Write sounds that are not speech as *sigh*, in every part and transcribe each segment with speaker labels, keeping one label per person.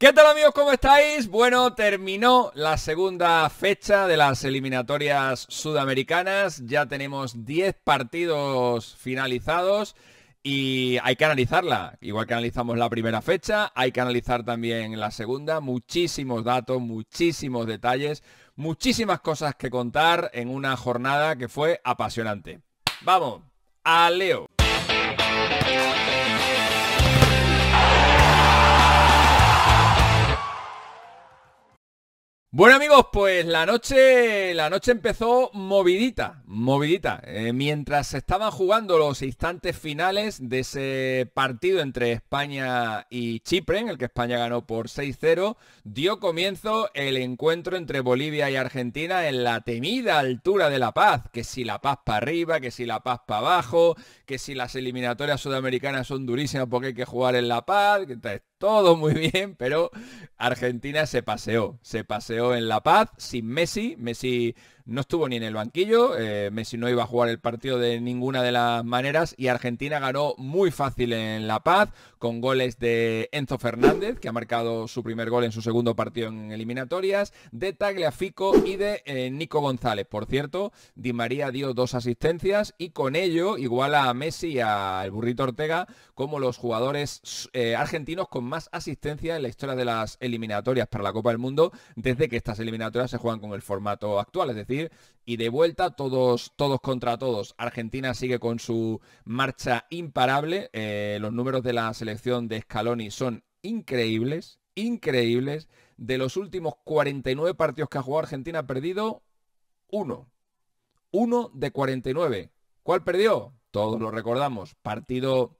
Speaker 1: ¿Qué tal amigos? ¿Cómo estáis? Bueno, terminó la segunda fecha de las eliminatorias sudamericanas. Ya tenemos 10 partidos finalizados y hay que analizarla. Igual que analizamos la primera fecha, hay que analizar también la segunda. Muchísimos datos, muchísimos detalles, muchísimas cosas que contar en una jornada que fue apasionante. Vamos, a Leo. Bueno amigos, pues la noche, la noche empezó movidita, movidita. Eh, mientras se estaban jugando los instantes finales de ese partido entre España y Chipre, en el que España ganó por 6-0, dio comienzo el encuentro entre Bolivia y Argentina en la temida altura de La Paz. Que si La Paz para arriba, que si La Paz para abajo, que si las eliminatorias sudamericanas son durísimas porque hay que jugar en La Paz, que todo muy bien, pero Argentina se paseó, se paseó en La Paz sin Messi. Messi no estuvo ni en el banquillo, eh, Messi no iba a jugar el partido de ninguna de las maneras y Argentina ganó muy fácil en La Paz con goles de Enzo Fernández, que ha marcado su primer gol en su segundo partido en eliminatorias, de Tagliafico y de eh, Nico González. Por cierto, Di María dio dos asistencias y con ello iguala a Messi y al Burrito Ortega como los jugadores eh, argentinos con más asistencia en la historia de las eliminatorias para la Copa del Mundo desde que estas eliminatorias se juegan con el formato actual, es decir, y de vuelta todos, todos contra todos. Argentina sigue con su marcha imparable. Eh, los números de la selección de Scaloni son increíbles, increíbles. De los últimos 49 partidos que ha jugado Argentina ha perdido uno. Uno de 49. ¿Cuál perdió? Todos lo recordamos. Partido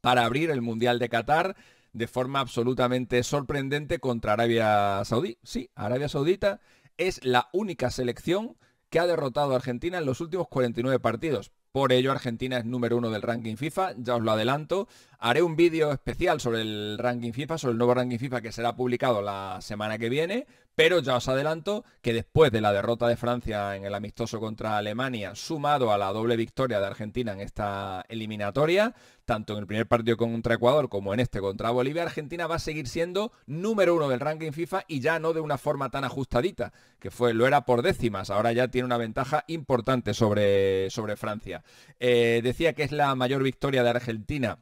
Speaker 1: para abrir el Mundial de Qatar de forma absolutamente sorprendente contra Arabia Saudí. Sí, Arabia Saudita es la única selección que ha derrotado a Argentina en los últimos 49 partidos. Por ello, Argentina es número uno del ranking FIFA, ya os lo adelanto. Haré un vídeo especial sobre el ranking FIFA, sobre el nuevo ranking FIFA que será publicado la semana que viene, pero ya os adelanto que después de la derrota de Francia en el amistoso contra Alemania, sumado a la doble victoria de Argentina en esta eliminatoria, tanto en el primer partido contra Ecuador como en este contra Bolivia, Argentina va a seguir siendo número uno del ranking FIFA y ya no de una forma tan ajustadita, que fue, lo era por décimas, ahora ya tiene una ventaja importante sobre, Francia. Eh, decía que es la mayor victoria de Argentina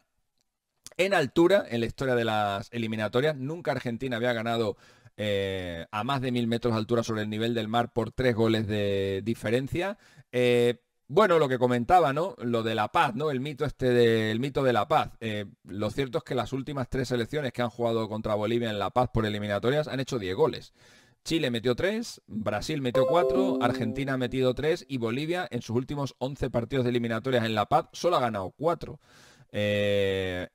Speaker 1: en altura en la historia de las eliminatorias. Nunca Argentina había ganado eh, a más de mil metros de altura sobre el nivel del mar por tres goles de diferencia. Eh, bueno, lo que comentaba, ¿no? Lo de la paz, ¿no? El mito este de, mito de la paz. Eh, lo cierto es que las últimas tres selecciones que han jugado contra Bolivia en La Paz por eliminatorias han hecho 10 goles. Chile metió 3, Brasil metió 4, Argentina ha metido 3 y Bolivia en sus últimos 11 partidos de eliminatorias en La Paz solo ha ganado 4.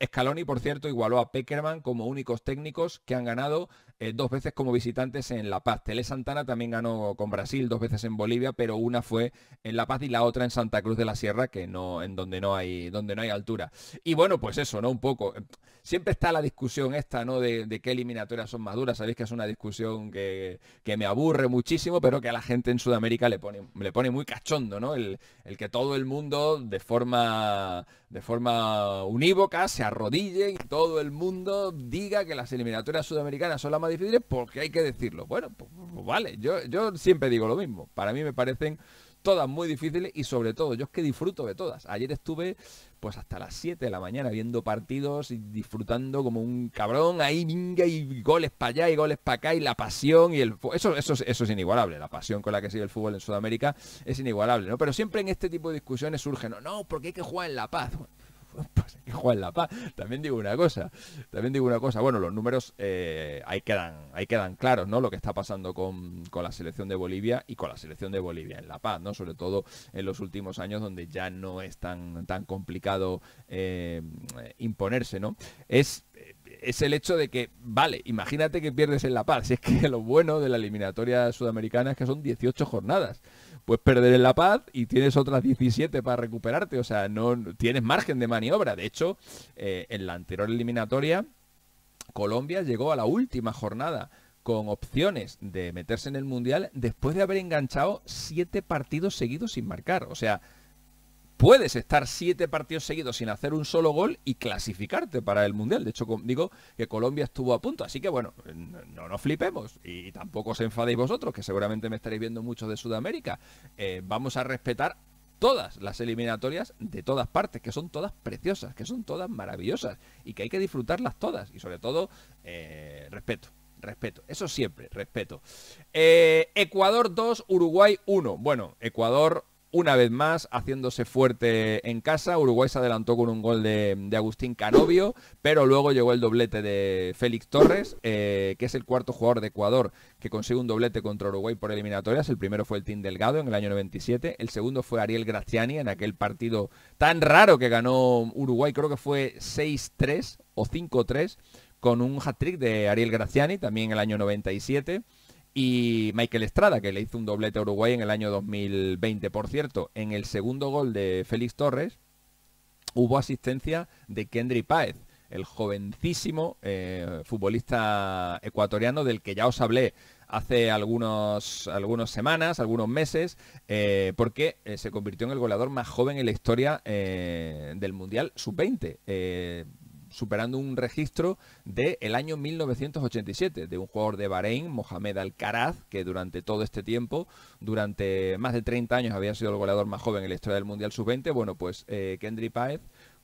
Speaker 1: Scaloni, por cierto, igualó a Peckerman como únicos técnicos que han ganado eh, dos veces como visitantes en La Paz. Tele Santana también ganó con Brasil, dos veces en Bolivia, pero una fue en La Paz y la otra en Santa Cruz de la Sierra, que no, en donde no hay, donde no hay altura. Y bueno, pues eso, ¿no? Un poco. Eh, siempre está la discusión esta, ¿no? De, qué eliminatorias son más duras. Sabéis que es una discusión que, me aburre muchísimo, pero que a la gente en Sudamérica le pone, le pone muy cachondo, ¿no? El, que todo el mundo de forma de forma unívoca se arrodille y todo el mundo diga que las eliminatorias sudamericanas son las más difíciles porque hay que decirlo. Bueno, pues, pues vale, yo, yo siempre digo lo mismo. Para mí me parecen todas muy difíciles y sobre todo yo es que disfruto de todas. Ayer estuve pues hasta las 7 de la mañana viendo partidos y disfrutando como un cabrón ahí y goles para allá y goles para acá y la pasión y el eso eso eso es inigualable, la pasión con la que sigue el fútbol en Sudamérica es inigualable, ¿no? Pero siempre en este tipo de discusiones surgen no, no, porque hay que jugar en La Paz que pues, en *laughs* La Paz. También digo una cosa, también digo una cosa. Bueno, los números eh, ahí, quedan, ahí quedan claros, ¿no? Lo que está pasando con, la selección de Bolivia y con la selección de Bolivia en La Paz, ¿no? Sobre todo en los últimos años donde ya no es tan, tan complicado eh, imponerse, ¿no? Es es el hecho de que, vale, imagínate que pierdes en La Paz. Si es que lo bueno de la eliminatoria sudamericana es que son 18 jornadas. Pues perder en La Paz y tienes otras 17 para recuperarte. O sea, no tienes margen de maniobra. De hecho, eh, en la anterior eliminatoria, Colombia llegó a la última jornada con opciones de meterse en el Mundial después de haber enganchado siete partidos seguidos sin marcar. O sea, puedes estar siete partidos seguidos sin hacer un solo gol y clasificarte para el Mundial. De hecho, digo que Colombia estuvo a punto. Así que bueno, no nos flipemos y tampoco os enfadéis vosotros, que seguramente me estaréis viendo muchos de Sudamérica. Eh, vamos a respetar todas las eliminatorias de todas partes, que son todas preciosas, que son todas maravillosas y que hay que disfrutarlas todas. Y sobre todo, eh, respeto, respeto, eso siempre, respeto. Eh, Ecuador 2, Uruguay 1. Bueno, Ecuador una vez más haciéndose fuerte en casa. Uruguay se adelantó con un gol de, Agustín Canovio, pero luego llegó el doblete de Félix Torres, eh, que es el cuarto jugador de Ecuador que consigue un doblete contra Uruguay por eliminatorias. El primero fue el Team Delgado en el año 97, el segundo fue Ariel Graziani en aquel partido tan raro que ganó Uruguay, creo que fue 6-3 o 5-3 con un hat-trick de Ariel Graziani también en el año 97 y Michael Estrada, que le hizo un doblete a Uruguay en el año 2020. Por cierto, en el segundo gol de Félix Torres hubo asistencia de Kendry Páez, el jovencísimo eh, futbolista ecuatoriano del que ya os hablé hace algunos, algunas semanas, algunos meses, eh, porque eh, se convirtió en el goleador más joven en la historia del Mundial Sub-20 superando un registro del año 1987 de un jugador de Bahrein, Mohamed Alcaraz, que durante todo este tiempo, durante más de 30 años había sido el goleador más joven en la historia del Mundial Sub-20. Bueno, pues eh, Kendry Páez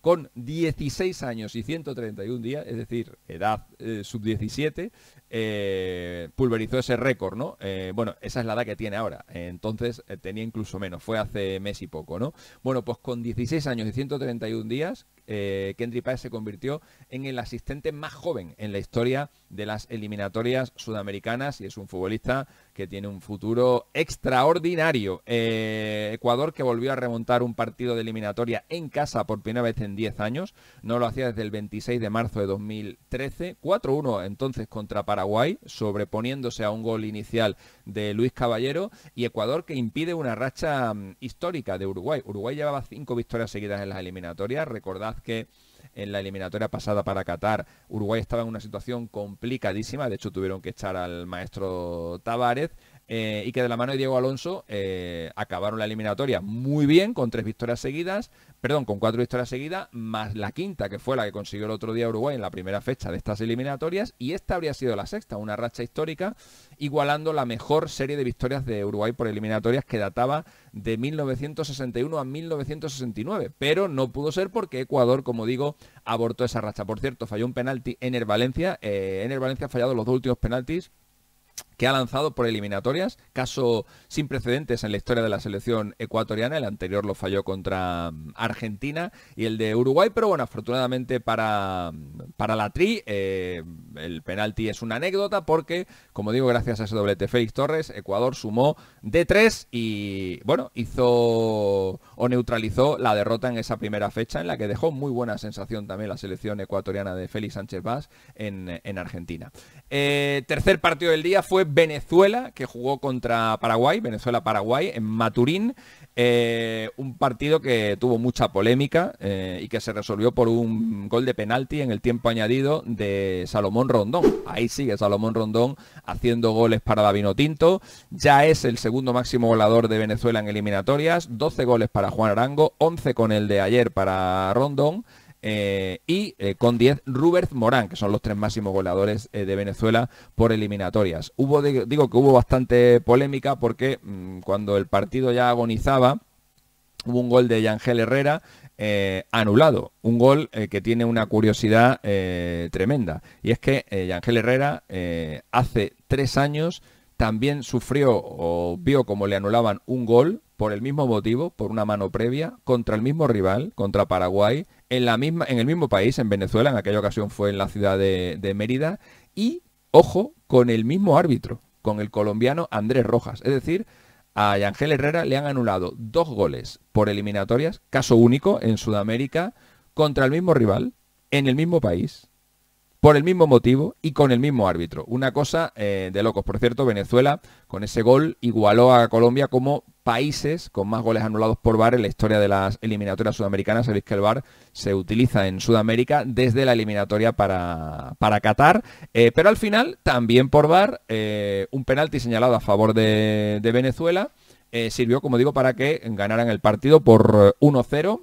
Speaker 1: con 16 años y 131 días, es decir, edad eh, sub-17, eh, pulverizó ese récord, ¿no? Eh, bueno, esa es la edad que tiene ahora, entonces tenía incluso menos, fue hace mes y poco, ¿no? Bueno, pues con 16 años y 131 días, Kendry Páez se convirtió en el asistente más joven en la historia de las eliminatorias sudamericanas y es un futbolista que tiene un futuro extraordinario. Eh, Ecuador que volvió a remontar un partido de eliminatoria en casa por primera vez en 10 años, no lo hacía desde el 26 de marzo de 2013, 4-1 entonces contra Paraguay, sobreponiéndose a un gol inicial de Luis Caballero, y Ecuador que impide una racha mm, histórica de Uruguay. Uruguay llevaba cinco victorias seguidas en las eliminatorias, recordad que en la eliminatoria pasada para Qatar. Uruguay estaba en una situación complicadísima, de hecho tuvieron que echar al maestro Tavares. Eh, y que de la mano de Diego Alonso eh, acabaron la eliminatoria muy bien, con tres victorias seguidas, perdón, con cuatro victorias seguidas, más la quinta, que fue la que consiguió el otro día Uruguay en la primera fecha de estas eliminatorias, y esta habría sido la sexta, una racha histórica, igualando la mejor serie de victorias de Uruguay por eliminatorias que databa de 1961 a 1969, pero no pudo ser porque Ecuador, como digo, abortó esa racha. Por cierto, falló un penalti en el Valencia, eh, en el Valencia ha fallado los dos últimos penaltis que ha lanzado por eliminatorias, caso sin precedentes en la historia de la selección ecuatoriana, el anterior lo falló contra mm, Argentina y el de Uruguay, pero bueno, afortunadamente para, mm, para la Tri eh, el penalti es una anécdota porque, como digo, gracias a ese doblete Félix Torres, Ecuador sumó de 3 y bueno, hizo o neutralizó la derrota en esa primera fecha en la que dejó muy buena sensación también la selección ecuatoriana de Félix Sánchez Vaz en, Argentina. Eh, tercer partido del día fue Venezuela, que jugó contra Paraguay, Venezuela-Paraguay, en Maturín. Eh, un partido que tuvo mucha polémica eh, y que se resolvió por un gol de penalti en el tiempo añadido de Salomón Rondón. Ahí sigue Salomón Rondón haciendo goles para Davino Tinto. Ya es el segundo máximo goleador de Venezuela en eliminatorias. 12 goles para Juan Arango, 11 con el de ayer para Rondón. Eh, y eh, con 10 Rubert Morán, que son los tres máximos goleadores eh, de Venezuela por eliminatorias. Hubo, digo que hubo bastante polémica porque mm, cuando el partido ya agonizaba, hubo un gol de Yangel Herrera anulado. Un gol que tiene una curiosidad tremenda. Y es que Yangel Herrera hace tres años también sufrió o vio como le anulaban un gol por el mismo motivo, por una mano previa, contra el mismo rival, contra Paraguay, en, la misma, en el mismo país, en Venezuela, en aquella ocasión fue en la ciudad de, Mérida, y, ojo, con el mismo árbitro, con el colombiano Andrés Rojas. Es decir, a Ángel Herrera le han anulado dos goles por eliminatorias, caso único en Sudamérica, contra el mismo rival, en el mismo país, por el mismo motivo y con el mismo árbitro. Una cosa eh, de locos. Por cierto, Venezuela con ese gol igualó a Colombia como países con más goles anulados por VAR en la historia de las eliminatorias sudamericanas. Sabéis que el VAR se utiliza en Sudamérica desde la eliminatoria para, para Qatar, eh, pero al final también por VAR eh, un penalti señalado a favor de, Venezuela. Eh, sirvió, como digo, para que ganaran el partido por 1-0.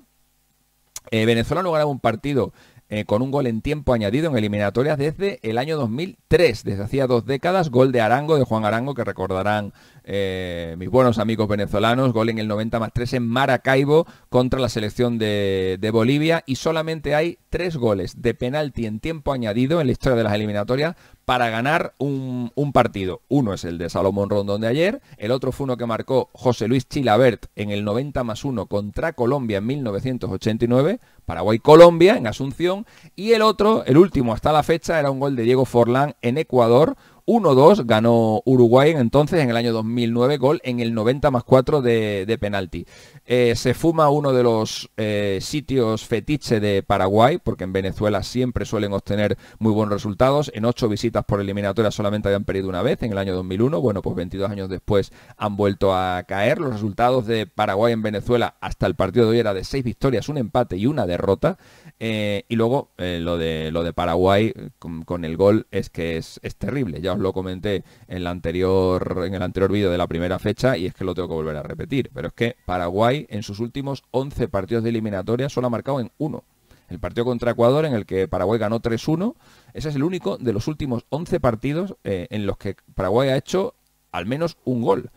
Speaker 1: Venezuela no ganaba un partido eh, con un gol en tiempo añadido en eliminatorias desde el año 2003, desde hacía dos décadas, gol de Arango, de Juan Arango, que recordarán eh, mis buenos amigos venezolanos, gol en el 90 más 3 en Maracaibo contra la selección de Bolivia y solamente hay tres goles de penalti en tiempo añadido en la historia de las eliminatorias para ganar un, partido. Uno es el de Salomón Rondón de ayer, el otro fue uno que marcó José Luis Chilabert en el 90 más 1 contra Colombia en 1989, Paraguay-Colombia en Asunción, y el otro, el último hasta la fecha, era un gol de Diego Forlán en Ecuador, 1-2 ganó Uruguay entonces en el año 2009, gol en el 90 más 4 de, penalti. Eh, se fuma uno de los eh, sitios fetiche de Paraguay, porque en Venezuela siempre suelen obtener muy buenos resultados. En 8 visitas por eliminatoria solamente habían perdido una vez, en el año 2001. Bueno, pues 22 años después han vuelto a caer. Los resultados de Paraguay en Venezuela hasta el partido de hoy era de 6 victorias, un empate y una derrota. Eh, y luego lo, de, lo de Paraguay con, el gol es que es, es terrible. Ya os lo comenté en, la anterior, en el anterior vídeo de la primera fecha y es que lo tengo que volver a repetir. Pero es que Paraguay en sus últimos 11 partidos de eliminatoria solo ha marcado en uno. El partido contra Ecuador en el que Paraguay ganó 3-1, ese es el único de los últimos 11 partidos eh, en los que Paraguay ha hecho al menos un gol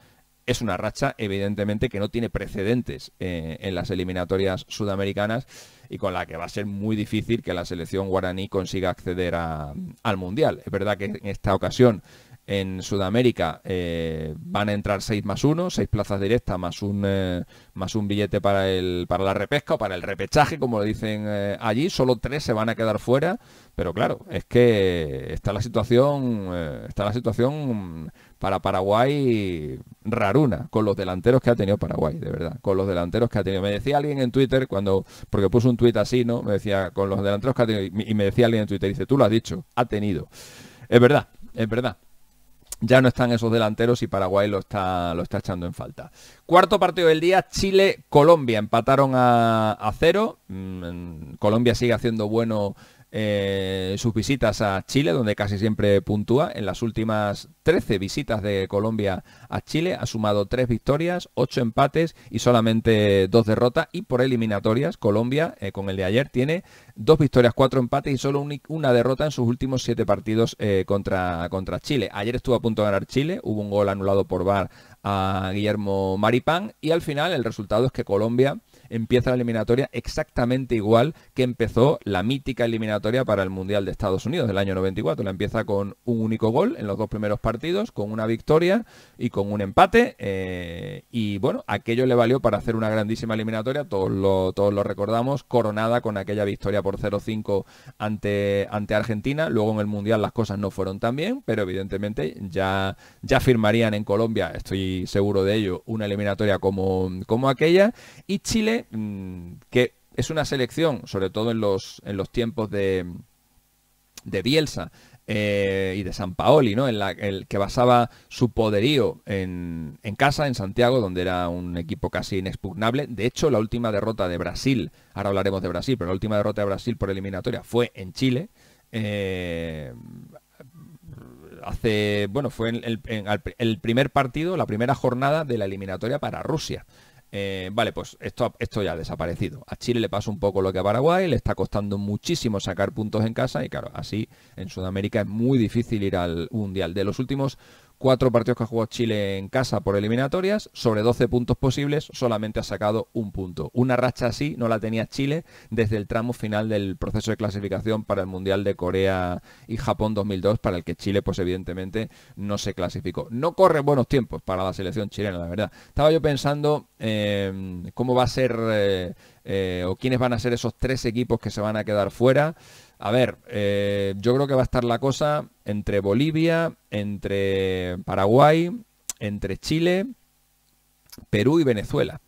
Speaker 1: es una racha, evidentemente, que no tiene precedentes eh, en las eliminatorias sudamericanas y con la que va a ser muy difícil que la selección guaraní consiga acceder al Mundial. Es verdad que en esta ocasión en Sudamérica eh, van a entrar 6 más 1, 6 plazas directas más un, eh, más un billete para, el, para la repesca o para el repechaje, como lo dicen allí. Solo 3 se van a quedar fuera. Pero claro, es que está la situación, eh, está la situación para Paraguay raruna, con los delanteros que ha tenido Paraguay, de verdad, con los delanteros que ha tenido. Me decía alguien en Twitter cuando, porque puso un tweet así, ¿no? Me decía, con los delanteros que ha tenido, y me decía alguien en Twitter, dice, tú lo has dicho, ha tenido. Es verdad, es verdad. Ya no están esos delanteros y Paraguay lo está, lo está echando en falta. Cuarto partido del día, Chile-Colombia. Empataron a, cero. Mm, Colombia sigue haciendo bueno eh, sus visitas a Chile, donde casi siempre puntúa. En las últimas 13 visitas de Colombia a Chile ha sumado 3 victorias, 8 empates y solamente 2 derrotas. Y por eliminatorias, Colombia, eh, con el de ayer, tiene 2 victorias, 4 empates y solo una derrota en sus últimos 7 partidos eh, contra, contra Chile. Ayer estuvo a punto de ganar Chile, hubo un gol anulado por VAR a Guillermo Maripán y al final el resultado es que Colombia empieza la eliminatoria exactamente igual que empezó la mítica eliminatoria para el Mundial de Estados Unidos del año 94. La empieza con un único gol en los dos primeros partidos, con una victoria y con un empate. Eh, y bueno, aquello le valió para hacer una grandísima eliminatoria, todos lo, todos recordamos, coronada con aquella victoria por 0-5 ante, ante Argentina. Luego en el Mundial las cosas no fueron tan bien, pero evidentemente ya, ya firmarían en Colombia, estoy seguro de ello, una eliminatoria como, como aquella. Y Chile que es una selección, sobre todo en los, en los tiempos de, de Bielsa eh, y de San Paoli, ¿no? En el que basaba su poderío en, casa, en Santiago, donde era un equipo casi inexpugnable. De hecho, la última derrota de Brasil, ahora hablaremos de Brasil, pero la última derrota de Brasil por eliminatoria fue en Chile. Eh, hace, bueno, fue el, el primer partido, la primera jornada de la eliminatoria para Rusia. Eh, vale, pues esto, esto ya ha desaparecido. A Chile le pasa un poco lo que a Paraguay, le está costando muchísimo sacar puntos en casa y claro, así en Sudamérica es muy difícil ir al Mundial. De los últimos cuatro partidos que ha jugado Chile en casa por eliminatorias, sobre 12 puntos posibles, solamente ha sacado un punto. Una racha así no la tenía Chile desde el tramo final del proceso de clasificación para el Mundial de Corea y Japón 2002, para el que Chile, pues evidentemente, no se clasificó. No corren buenos tiempos para la selección chilena, la verdad. Estaba yo pensando em, cómo va a ser eh, eh, o quiénes van a ser esos tres equipos que se van a quedar fuera. A ver, eh, yo creo que va a estar la cosa entre Bolivia, entre Paraguay, entre Chile, Perú y Venezuela.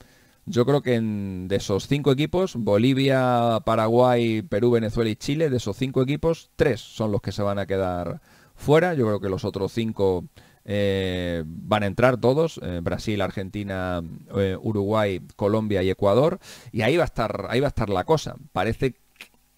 Speaker 1: Yo creo que de esos cinco equipos, Bolivia, Paraguay, Perú, Venezuela y Chile, de esos cinco equipos, tres son los que se van a quedar fuera. Yo creo que los otros cinco eh, van a entrar todos, eh, Brasil, Argentina, Uruguay, Colombia y Ecuador, y ahí va a estar, ahí va a estar la cosa. Parece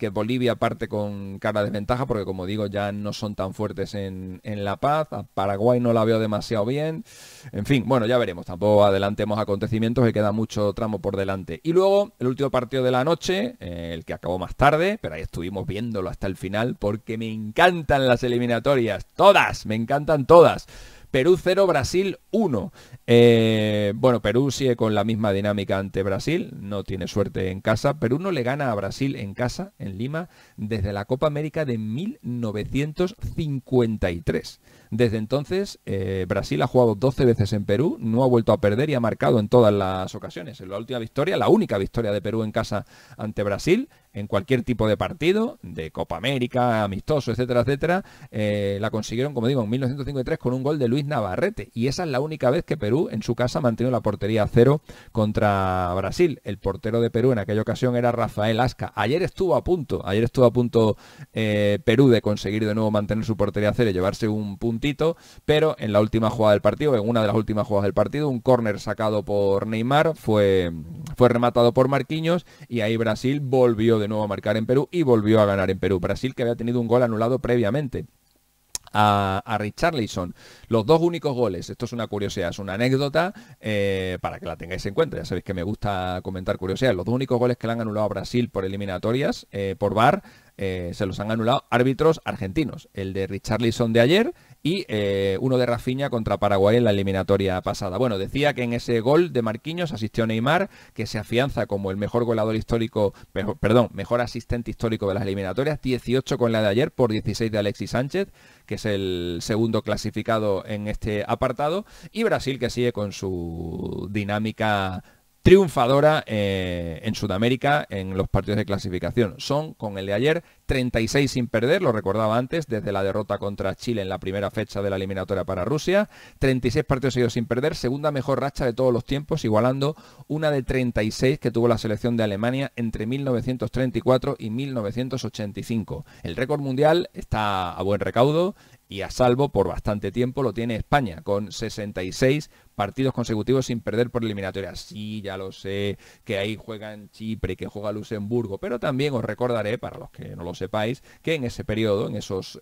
Speaker 1: que Bolivia parte con cara de porque como digo, ya no son tan fuertes en, en, La Paz, a Paraguay no la veo demasiado bien, en fin, bueno, ya veremos, tampoco adelantemos acontecimientos, que queda mucho tramo por delante. Y luego, el último partido de la noche, eh, el que acabó más tarde, pero ahí estuvimos viéndolo hasta el final, porque me encantan las eliminatorias, todas, me encantan todas. Perú 0, Brasil 1. Eh, bueno, Perú sigue con la misma dinámica ante Brasil, no tiene suerte en casa. Perú no le gana a Brasil en casa, en Lima, desde la Copa América de 1953. Desde entonces, eh, Brasil ha jugado 12 veces en Perú, no ha vuelto a perder y ha marcado en todas las ocasiones. En la última victoria, la única victoria de Perú en casa ante Brasil, en cualquier tipo de partido, de Copa América, amistoso, etcétera, etcétera, eh, la consiguieron, como digo, en 1953 con un gol de Luis Navarrete. Y esa es la única vez que Perú en su casa mantuvo la portería a cero contra Brasil. El portero de Perú en aquella ocasión era Rafael Asca. Ayer estuvo a punto, ayer estuvo a punto eh, Perú de conseguir de nuevo mantener su portería a cero y llevarse un puntito, pero en la última jugada del partido, en una de las últimas jugadas del partido, un córner sacado por Neymar fue, fue rematado por Marquinhos y ahí Brasil volvió de nuevo a marcar en Perú y volvió a ganar en Perú. Brasil que había tenido un gol anulado previamente a, a Richarlison. Los dos únicos goles, esto es una curiosidad, es una anécdota eh, para que la tengáis en cuenta. Ya sabéis que me gusta comentar curiosidades. Los dos únicos goles que le han anulado a Brasil por eliminatorias, eh, por VAR, eh, se los han anulado árbitros argentinos. El de Richarlison de ayer y eh, uno de Rafinha contra Paraguay en la eliminatoria pasada. Bueno, decía que en ese gol de Marquinhos asistió Neymar, que se afianza como el mejor goleador histórico, perdón, mejor asistente histórico de las eliminatorias, 18 con la de ayer por 16 de Alexis Sánchez, que es el segundo clasificado en este apartado, y Brasil que sigue con su dinámica triunfadora eh, en Sudamérica en los partidos de clasificación. Son, con el de ayer, 36 sin perder, lo recordaba antes, desde la derrota contra Chile en la primera fecha de la eliminatoria para Rusia. 36 partidos seguidos sin perder, segunda mejor racha de todos los tiempos, igualando una de 36 que tuvo la selección de Alemania entre 1934 y 1985. El récord mundial está a buen recaudo y a salvo por bastante tiempo lo tiene España, con 66 partidos consecutivos sin perder por eliminatorias. Sí, ya lo sé, que ahí juegan Chipre, y que juega Luxemburgo, pero también os recordaré, para los que no lo sepáis, que en ese periodo, en esos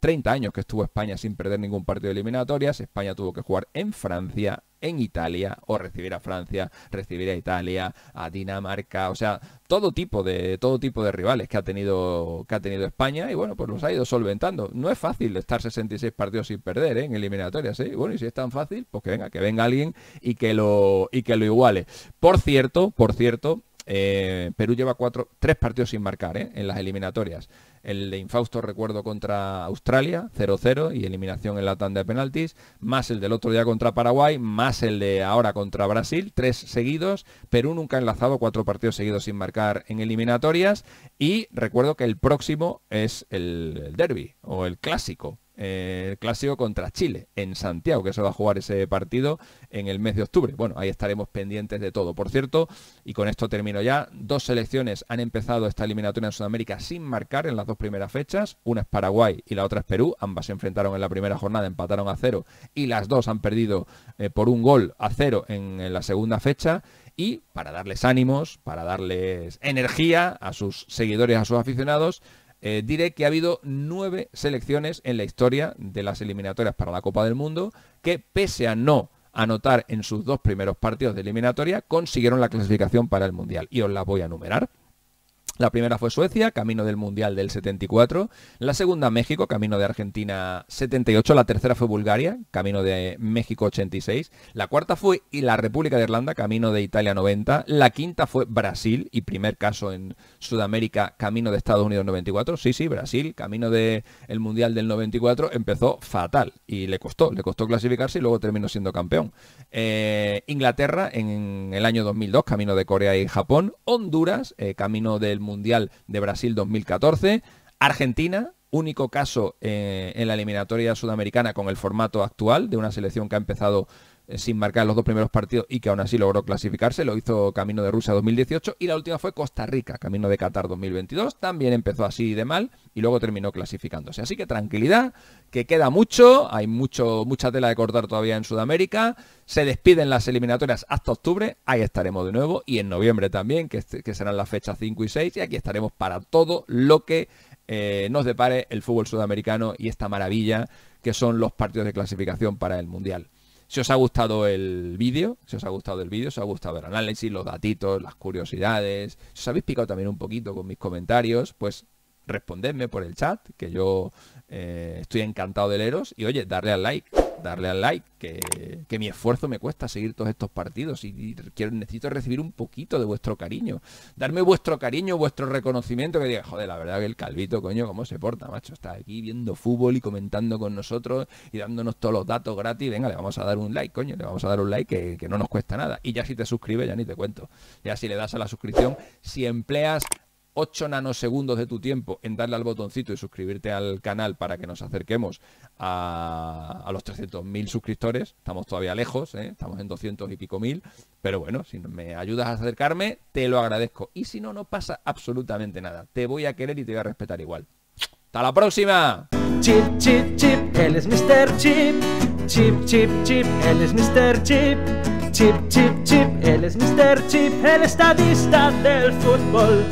Speaker 1: 30 eh, años que estuvo España sin perder ningún partido de eliminatorias, España tuvo que jugar en Francia, en Italia, o recibir a Francia, recibir a Italia, a Dinamarca, o sea, todo tipo de, todo tipo de rivales que ha tenido, que ha tenido España, y bueno, pues los ha ido solventando. No es fácil estar 66 partidos sin perder ¿eh? en eliminatorias, ¿eh? bueno, y si es tan fácil, pues que que venga alguien y que lo, y que lo iguale. Por cierto, por cierto, eh, Perú lleva cuatro, tres partidos sin marcar eh, en las eliminatorias. El de Infausto, recuerdo, contra Australia, 0-0 y eliminación en la tanda de penaltis, más el del otro día contra Paraguay, más el de ahora contra Brasil, tres seguidos. Perú nunca ha enlazado cuatro partidos seguidos sin marcar en eliminatorias y recuerdo que el próximo es el derby o el clásico el clásico contra Chile, en Santiago, que se va a jugar ese partido en el mes de octubre. Bueno, ahí estaremos pendientes de todo. Por cierto, y con esto termino ya, dos selecciones han empezado esta eliminatoria en Sudamérica sin marcar en las dos primeras fechas. Una es Paraguay y la otra es Perú. Ambas se enfrentaron en la primera jornada, empataron a cero y las dos han perdido eh, por un gol a cero en la segunda fecha y para darles ánimos, para darles energía a sus seguidores, a sus aficionados, eh, diré que ha habido nueve selecciones en la historia de las eliminatorias para la Copa del Mundo que, pese a no anotar en sus dos primeros partidos de eliminatoria, consiguieron la clasificación para el Mundial. Y os la voy a enumerar. La primera fue Suecia, camino del Mundial del 74. La segunda México, camino de Argentina 78. La tercera fue Bulgaria, camino de México 86. La cuarta fue y la República de Irlanda, camino de Italia 90. La quinta fue Brasil y primer caso en Sudamérica, camino de Estados Unidos 94. Sí, sí, Brasil, camino del Mundial del 94, empezó fatal y le costó, le costó clasificarse y luego terminó siendo campeón. Eh, Inglaterra en el año 2002, camino de Corea y Japón. Honduras, eh, camino del Mundial Mundial de Brasil 2014. Argentina, único caso eh, en la eliminatoria sudamericana con el formato actual de una selección que ha empezado eh, sin marcar los dos primeros partidos y que aún así logró clasificarse, lo hizo Camino de Rusia 2018 y la última fue Costa Rica, Camino de Qatar 2022, también empezó así de mal y luego terminó clasificándose. Así que tranquilidad, que queda mucho, hay mucho, mucha tela de cortar todavía en Sudamérica, se despiden las eliminatorias hasta octubre, ahí estaremos de nuevo y en noviembre también, que, este, serán las fechas 5 y 6 y aquí estaremos para todo lo que eh, nos depare el fútbol sudamericano y esta maravilla que son los partidos de clasificación para el Mundial. Si os ha gustado el vídeo, si os ha gustado el vídeo, si os ha gustado el análisis, los datitos, las curiosidades, si os habéis picado también un poquito con mis comentarios, pues respondedme por el chat, que yo eh, estoy encantado de leeros y oye, darle al like darle al like, que, mi esfuerzo me cuesta seguir todos estos partidos y, quiero, necesito recibir un poquito de vuestro cariño. Darme vuestro cariño, vuestro reconocimiento, que diga, joder, la verdad que el Calvito, coño, cómo se porta, macho. Está aquí viendo fútbol y comentando con nosotros y dándonos todos los datos gratis. Venga, le vamos a dar un like, coño, le vamos a dar un like que, que no nos cuesta nada. Y ya si te suscribes, ya ni te cuento. Ya si le das a la suscripción, si empleas 8 nanosegundos de tu tiempo en darle al botoncito y suscribirte al canal para que nos acerquemos a, los 300.000 suscriptores. Estamos todavía lejos, ¿eh? estamos en 200 y pico mil, pero bueno, si me ayudas a acercarme, te lo agradezco. Y si no, no pasa absolutamente nada. Te voy a querer y te voy a respetar igual. ¡Hasta la próxima! Chip, chip, chip, él es mister Chip. Chip, chip, chip, él es mister Chip. Chip, chip, chip, él es Chip, el estadista del fútbol.